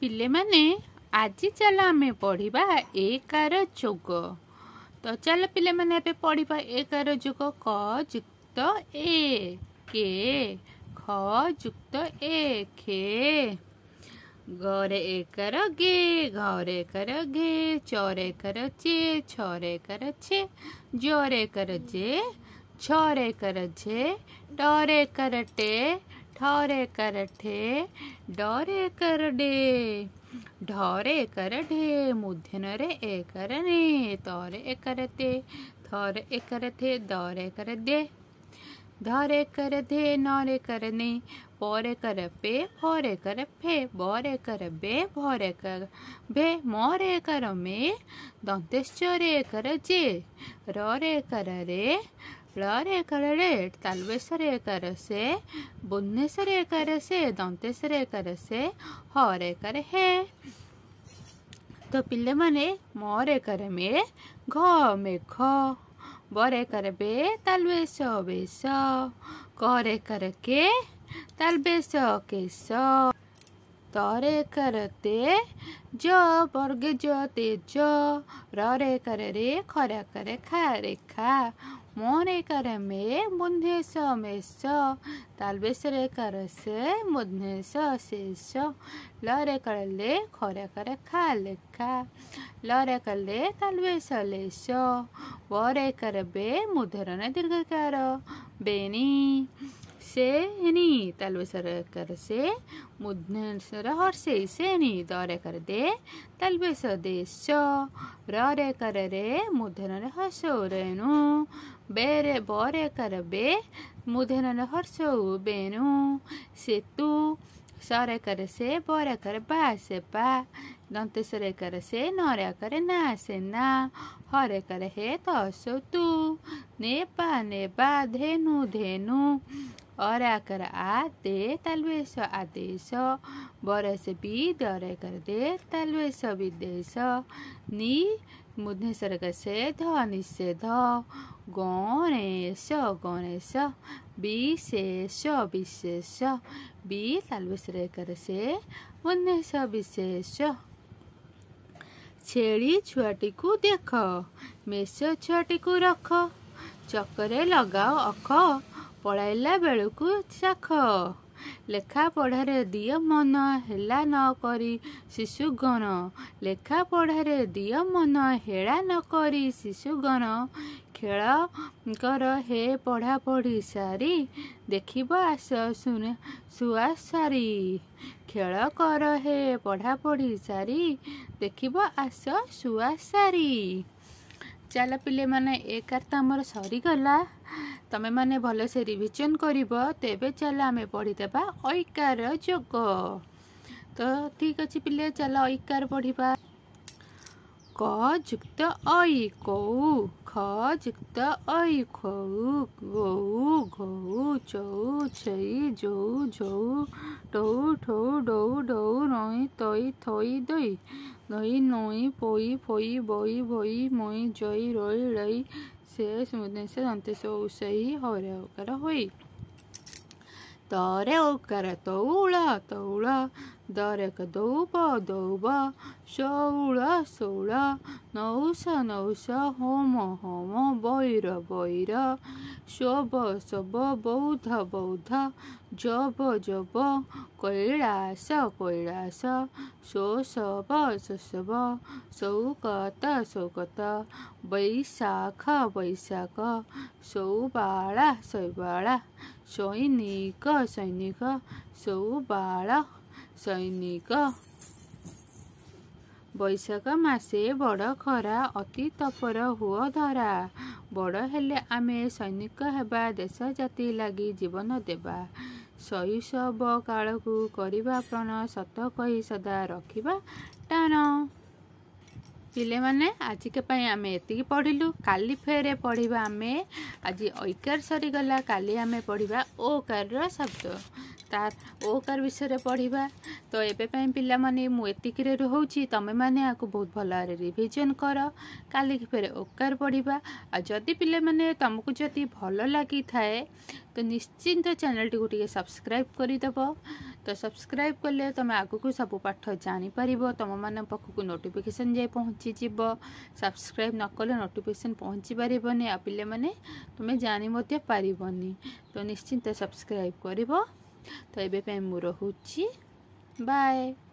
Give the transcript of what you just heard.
ପିଲେମାନେ ଆଜି ଚାଲ ଆମେ ପଢ଼ିବା ଏକାର ଯୋଗ ତ ଚାଲ ପିଲେମାନେ ଏବେ ପଢ଼ିବା ଏକାର ଯୋଗ କ ଯୁକ୍ତ ଏ କେ ଖ ଯୁକ୍ତ ଏ ଖେ ଘରେ ଏକାର ગે ଘରେ ଏକାର ଘେ ଚରେ ଏକାର ଚେ ଛରେ ଏକାର ଛେ ଜରେ ଏକାର ଜେ ଛରେ ଏକାର ଝେ ଡରେ ଏକାର ଟେ ठौरे कर ठे डोरे कर डे ढोरे कर ढे मुध्यन रे ए कर ने तौरे ए कर ते थौरे ए कर थे दौरे कर दे धौरे कर दे नौरे कर ने पौरे कर पे भौरे कर फे बौरे कर बे भौरे कर भे मौरे कर मे दंतेश्वरे कर जे रौरे कर रे फल एक लेट तालवेश्वर एक रसे बुन्नेश्वर एक रसे दंतेश्वर एक रसे हर एक तो पिले मैंने मर एक मे घ मेघ बर एक बे तालवेश बेश कर एक के तालवेश केश तरे कर ते ज बर्ग ज ते ज रे कर रे खर कर खा रे खा मे कर मे मुन्े स मे स ताल बेसरे कर से मुन्े स से स ल रे कर ले खर कर खा ले खा ल रे कर ले ताल बे स ले स व रे कर बे मुधर ने दीर्घ कर बेनी சேனி தல்விசர கர சே முத்னசர ஹர்சை சேனி தர கர தே தல்விச தேஷ் ரே கர ரே முதனர ஹர்ஷோ ரேனு ಬೇರೆ ಬೋರೆ ಕರಬೆ ಮುದನನ ಹೊರ್ಸವು ಬೇನು ಸೆತು ಸರೆ ಕರಸೆ ಬೋರೆ ಕರ ಬಾಸೆ ಪಾ ದಂತೆ ಸರೆ ಕರಸೆ ನೊರೆ ಕರೆ ನಾಸೆ ನಾ ಹೊರೆ ಕರೆ ಹೇ ತಸೌತು ನೇಪ ನೇಬಾ ಧೇನು ಧೇನು अरे आ दल आदेश वि दरेकर दे तलुवेस विदेश निका निषे गणेश गणेश विशेष विशेष वि तालुवेश विशेष छे छुवाको देख मेष छुवा रखो चक लगाऊ अख ପଳାଇଲା ବେଳକୁ ଚାଖ ଲେଖା ପଢ଼ାରେ ଦିଅ ମନ ହେଲା ନ କରି ଶିଶୁଗଣ ଲେଖା ପଢ଼ାରେ ଦିଅ ମନ ହେଳା ନ କରି ଶିଶୁଗଣ ଖେଳ କର ହେ ପଢ଼ାପଢ଼ି ସାରି ଦେଖିବ ଆସ ଶୁଆ ସାରି ଖେଳ କର ହେ ପଢ଼ାପଢ଼ି ସାରି ଦେଖିବ ଆସ ଶୁଆ ସାରି ଚାଲ ପିଲେମାନେ ଏ ତ ଆମର ସରିଗଲା ତମେମାନେ ଭଲସେ ରିଭିଜନ୍ କରିବ ତେବେ ଚାଲ ଆମେ ପଢ଼ିଦେବା ଐକାର ଯୋଗ ତ ଠିକ୍ ଅଛି ପିଲେ ଚାଲ ଐକାର ପଢ଼ିବା có trực tớ ơi cổ khó trực tớ ơi cổ gỗ gỗ chỗ chảy chỗ chỗ đổ thổ đổ đổ nói tối thối đây nói nói bối bối bối bối mỗi chơi rồi lấy sẽ một đến sẽ làm thế số sấy hồi đều cái đó huy tớ đeo cả tấu là tấu là ଦରେକ ଦୌବ ଦୌବ ଷୋଳ ଷୋଳ ନଉଶ ନଉଶ ହୋମ ହୋମ ବୈର ବୈର ଶୋବ ଶୋଭ ବୌଦ୍ଧ ବୌଦ୍ଧ ଜବ ଜବ କୈଳାସ କୈଳାସ ଶୋଷବ ଶୋଷବ ସୌକତ ସୌକତ ବୈଶାଖ ବୈଶାଖ ସୌବାଳା ଶୈବାଳା ସୈନିକ ସୈନିକ ସୌବାଳ ସୈନିକ ବୈଶାଖ ମାସେ ବଡ଼ ଖରା ଅତି ତପର ହୁଅ ଧରା ବଡ଼ ହେଲେ ଆମେ ସୈନିକ ହେବା ଦେଶ ଜାତି ଲାଗି ଜୀବନ ଦେବା ଶୈଶବ କାଳକୁ କରିବା ପ୍ରଣ ସତ କହି ସଦା ରଖିବା ଟାଣ ପିଲେମାନେ ଆଜିକା ପାଇଁ ଆମେ ଏତିକି ପଢ଼ିଲୁ କାଲି ଫେରେ ପଢ଼ିବା ଆମେ ଆଜି ଐକାର ସରିଗଲା କାଲି ଆମେ ପଢ଼ିବା ଓକାରର ଶବ୍ଦ ତାର ଓ କାର ବିଷୟରେ ପଢ଼ିବା ତ ଏବେ ପାଇଁ ପିଲାମାନେ ମୁଁ ଏତିକିରେ ରହୁଛି ତୁମେମାନେ ଆକୁ ବହୁତ ଭଲ ଭାବରେ ରିଭିଜନ୍ କର କାଲିକି ଫେରେ ଓକାର ପଢ଼ିବା ଆଉ ଯଦି ପିଲାମାନେ ତୁମକୁ ଯଦି ଭଲ ଲାଗିଥାଏ ତ ନିଶ୍ଚିନ୍ତ ଚ୍ୟାନେଲ୍ଟିକୁ ଟିକେ ସବସ୍କ୍ରାଇବ୍ କରିଦେବ ତ ସବସ୍କ୍ରାଇବ୍ କଲେ ତୁମେ ଆଗକୁ ସବୁ ପାଠ ଜାଣିପାରିବ ତୁମମାନଙ୍କ ପାଖକୁ ନୋଟିଫିକେସନ୍ ଯାଇ ପହଞ୍ଚିଯିବ ସବସ୍କ୍ରାଇବ୍ ନକଲେ ନୋଟିଫିକେସନ୍ ପହଞ୍ଚି ପାରିବନି ଆଉ ପିଲାମାନେ ତୁମେ ଜାଣି ମଧ୍ୟ ପାରିବନି ତ ନିଶ୍ଚିନ୍ତ ସବସ୍କ୍ରାଇବ୍ କରିବ तो ये मुझे बाय